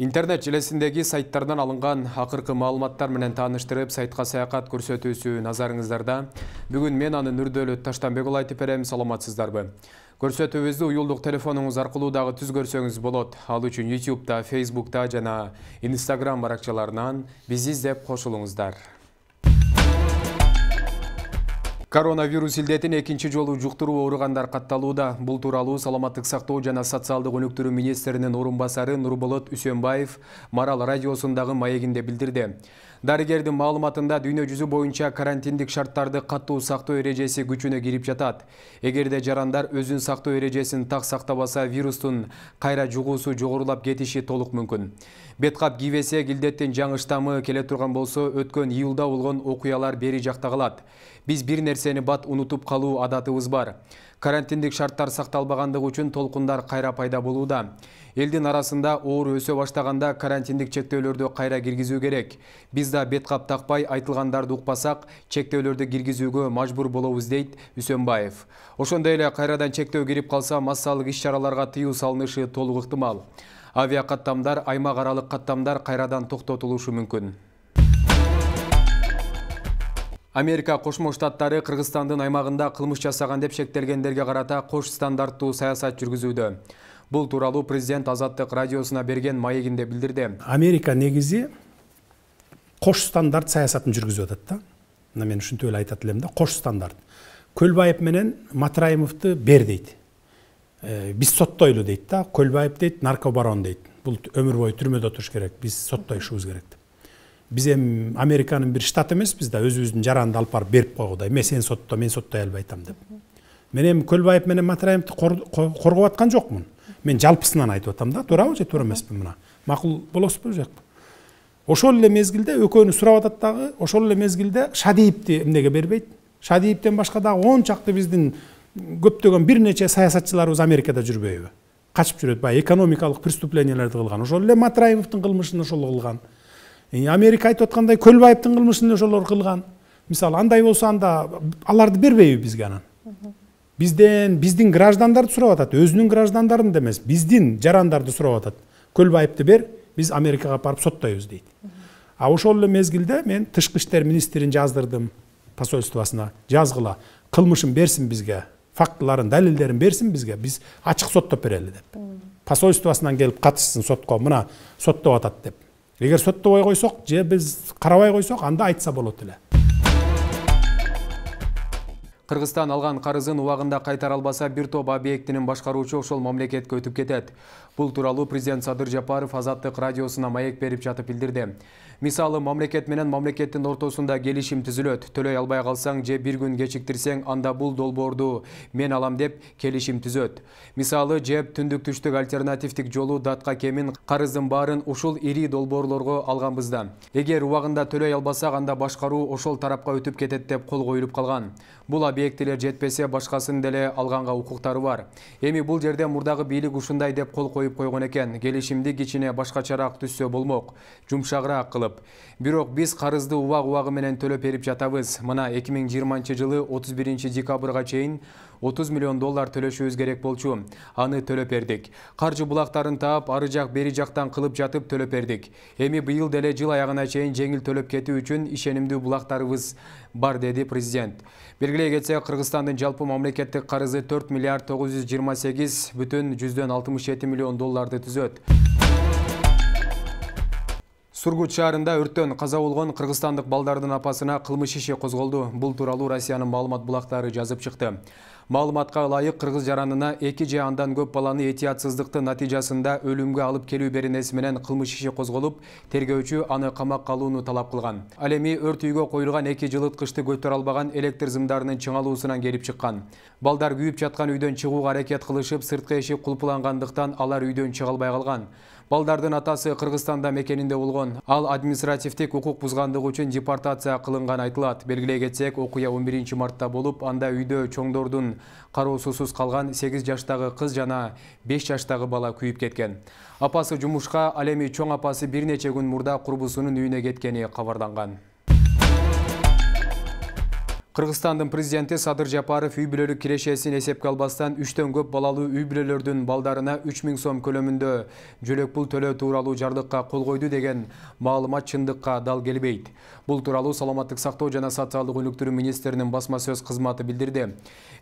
Интернет желесіндегі сайттардан алынған ақырқы маалыматтар менен таныштырып сайтқа саяқат көрсөтүүсү назарыңыздарда. Бүгін мен аны Нұрдөлі Таштанбекұл айтып берем, саламатсыздарбы. Көрсөтүүбүздү уюлдук телефонуңуз аркылуу дагы түз көрсөңүз болот. Ал үчүн facebook та жана Instagram баракчаларынан биз издеп коронавирус илдетин экинчи жолу жуктуруп ооругандар катталууда бул тууралуу саламаттык сактоо жана социалдык өнүктүрүү министринин орун басары нурболот үсөнбаев марал радиосундагы маегинде билдирди Дәрігердің маалыматында дүйнө жүзі бойынша карантиндік шарттарды катуу сактоо ережесі күчүнө кирип жатат. Эгерде жарандар өзүн сактоо ережесін так сактабаса вирустун кайра жугуусу жогорулап кетиши толук мүмкүн. мүмкін. Бетқап гилдеттин жаңы штаммы келе турган болсо, өткөн июлда болгон окуялар бери калат. Биз бир нерсени бат унутуп калуу адатыбыз бар. карантиндик шарттар сакталбагандыгы үчүн толкундар кайра пайда болууда элдин арасында оор өсө баштаганда карантиндик чектөөлөрдү кайра киргизүү керек биз да бет кап такпай айтылгандарды укпасак чектөөлөрдү киргизүүгө мажбур болобуз дейт үсөнбаев ошондой эле кайрадан чектөө кирип калса массалык иш чараларга тыюу салынышы толук ыктымал авиакаттамдар аймак аралык каттамдар кайрадан токтотулушу мүмкүн Америка Қошмо штаттары Қырғызстандың аймағында қылмыс жасаған деп шектелгендерге қарата қош стандартты саясат жүргізуді. Бұл туралы президент Азаттық радиосына берген Майегінде білдірді. Америка негізі қош стандарт саясатын жүргізіп атат да. Мына мен үшін төл айтат қош стандарт. Көлбаев менен Матраимовты бер дейді. Э, біз соттойлы дейді да, Көлбаев дейді, наркобарон дейді. Бұл өмір бойы түрмөдө отуруш керек, біз керек біз эми американын бир штаты эмеспиз да өзүбүздүн жаранды алып барып берип койгудай мен сен сотто мен соттой албай атам деп мен эми көлбаев менен матраевди коргоп аткан жокмун мен жалпысынан айтып атам да туурабы же туура эмеспи мына макул болосузбу жокпу ошол эле мезгилде экөөнү сурап атат дагы ошол эле мезгилде шадиевди эмнеге бербейт шадиевден башка дагы он чакты биздин көптөгөн бир нече саясатчыларыбыз америкада жүрбөйбү качып жүрөт баягы экономикалык преступлениялерди кылган ошол эле матраевдин кылмышын ошол кылган америка айтып отқандай көлбаевтың кылмышын ошолор кылган мисалы андай болсо анда аларды бербейби бизге анан бизден биздин граждандарды сурап атат өзүнүн граждандарын да эмес биздин жарандарды сурап атат көлбаевди бер биз америкага барып соттойбуз дейт а ошол эле мезгилде мен тышкы иштер министрин жаздырдым посольствосуна жазгыла кылмышын берсин бизге фактыларын далилдерин берсин бизге биз ачык соттоп берели деп посольствосунан келип катышсын сотко мына соттоп атат деп эгер соттобой койсок же биз карабай койсок анда айтса болот эле кыргызстан алган карызын убагында кайтара албаса бир топ объектинин башкаруучу ошол мамлекетке өтүп кетет Бұл туралы президент Садыр Жапаров Азаттық радиосына маек беріп жатып білдірді. Мисалы, мамлекет менен мамлекеттің ортосында келишим түзүлөт. Төлөй албай қалсаң же бир күн кечиктирсең, анда бул долбоорду мен алам деп келишим түзөт. Мисалы, жеп түндүк түштүк альтернативдик жолу датқа кемин карыздын баарын ушул ири алганбыз да. Эгер убагында төлөй албасак, анда башкаруу ошол тарапка өтүп кетет деп кол коюлуп калган. Бул объектилер жетпесе башкасын деле алганга укуктары бар. Эми бул жерде мурдагы бийлик ушундай деп кол коюп коюп койгон экен келишимди кичине башкачараак түзсө болмок жумшагыраак кылып бирок биз карызды убак убагы менен төлөп берип жатабыз мына эки миң жыйырманчы жылы отуз биринчи декабрга чейин 30 миллион доллар төлөшүбүз керек болчу. Аны төлөп бердик. Каржы булактарын таап, ары жак бери жактан кылып жатып төлөп бердик. Эми быйыл деле жыл аягына чейин жеңил төлөп кетүү үчүн ишенимдүү булактарыбыз бар деди президент. Белгилей кетсе, Кыргызстандын жалпы мамлекеттик карызы 4 миллиард 928 бүтүн жүздөн миллион долларды түзөт. Сургут шаарында өрттөн каза болгон кыргызстандык балдардын апасына кылмыш иши козголду. Бул тууралуу Россиянын маалымат булактары жазып чыкты. Малыматқа лайық қырғыз жаранына эки же көп баланы этиятсыздықты натыйжасында өлімге алып келүү қылмыш кылмыш иши козголуп тергөөчү аны камакка алууну талап кылган ал эми өрт үйгө коюлган эки жылыт қышты көтөрө албаган электр зымдарынын чыңалуусунан келип чыккан балдар күйүп жаткан үйдөн чыгууга аракет кылышып сырткы эшик кулпулангандыктан алар үйдөн чыга албай калган балдардын атасы кыргызстанда мекенинде болгон ал административдик укук бузгандыгы үчүн депортация қылынған айтылат белгилей кетсек окуя он мартта болуп анда үйдө чоңдордун кароосусуз калган сегиз жаштагы кыз жана беш жаштагы бала күйүп кеткен апасы жумушка ал эми чоң апасы бир нече күн мурда курбусунун үйүнө кеткени кабарланган Қырғызстандың президенті Садыр Жапаров үй бүлөлүк есеп эсепке албастан көп балалуу үй бүлөлөрдүн балдарына 3000 сом көлөмүндө жөлөк пул төлөө тууралуу жарлыкка қол койду деген маалымат чындыкка дал келбейт. Бул тууралуу саламаттық Сақтау жана социалдык өнүктүрүү министринин басма сөз кызматы билдирди.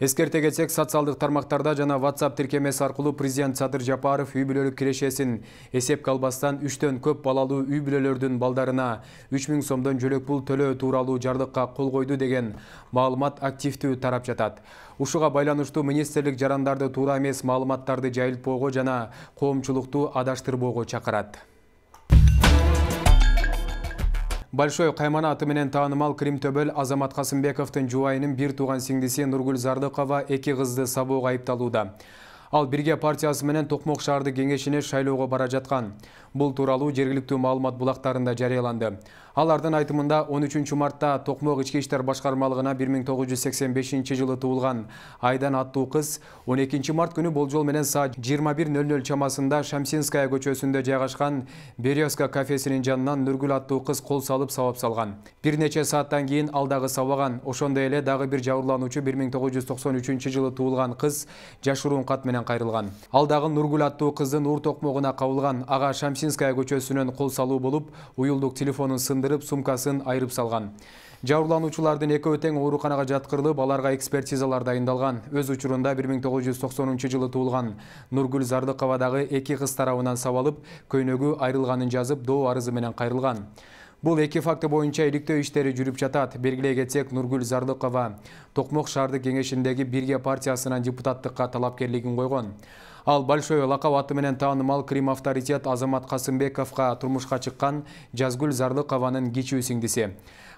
Эскерте кетсек, социалдык тармактарда жана WhatsApp тиркемеси аркылуу президент Садыр Жапаров үй бүлөлүк кирешесин эсепке албастан көп балалуу үй бүлөлөрдүн балдарына 3000 сомдон жөлөк пул төлөө тууралуу жарлыкка кол койду деген маалымат активдүү тарап жатат ушуга байланыштуу министрлик жарандарды туура эмес маалыматтарды жайылтпоого жана коомчулукту адаштырбоого чакырат большой каймана аты менен таанымал крим төбөл азамат касымбековдун жубайынын бир тууган сиңдиси нургүл зардыкова эки кызды сабоого айыпталууда ал бирге партиясы менен токмок шаардык кеңешине шайлоого бара жаткан Бұл туралы жергілікті маалымат бұлақтарында жарияланды. Алардың айтымында 13 мартта Токмок ички иштер башкармалыгына 1985 жылы туылған Айдан аттуу қыз 12 март күнү болжол менен саат 21:00 чамасында Шамсинская көчөсүндө жайгашкан Березка кафесінің жанынан Нургүл аттуу қыз қол салып сабап салган. Бир нече сааттан кейін алдағы дагы сабаган. Ошондой эле дагы бир жабырлануучу 1993 жылы туылған қыз жашыруун кат менен қайрылған алдағы Нургүл аттуу кыздын ур токмогуна кабылган. аға көчөсүнөн кол салуу болуп уюлдук телефонун сындырып сумкасын айрып салган жабырлануучулардын экөө тең ооруканага жаткырылып аларга экспертизалар дайындалган өз учурунда 1990 жылы туулган нургүл Зардыкова дагы эки кыз тарабынан сабалып көйнөгү айрылганын жазып доо арызы менен кайрылган бул эки факты боюнча иликтөө иштери жүрүп жатат белгилей кетсек нургүл зардыкова токмок шаардык кеңешиндеги бирге партиясынан депутаттыкка талапкерлигин койгон ал большой лакап аты менен таанымал крим авторитет азамат касымбековго турмушка чыккан жазгүл зардыкованын кичүү сиңдиси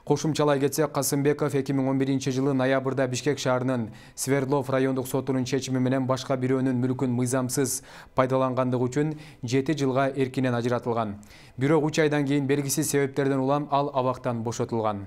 кошумчалай кетсе касымбеков 2011 жылы ноябрда бишкек шаарынын свердлов райондық сотының чечими башқа башка бирөөнүн мүлкүн мыйзамсыз пайдалангандыгы үчүн жылға жылга ажыратылған. ажыратылган бирок үч айдан кийин себептерден улам ал абактан бошотылған.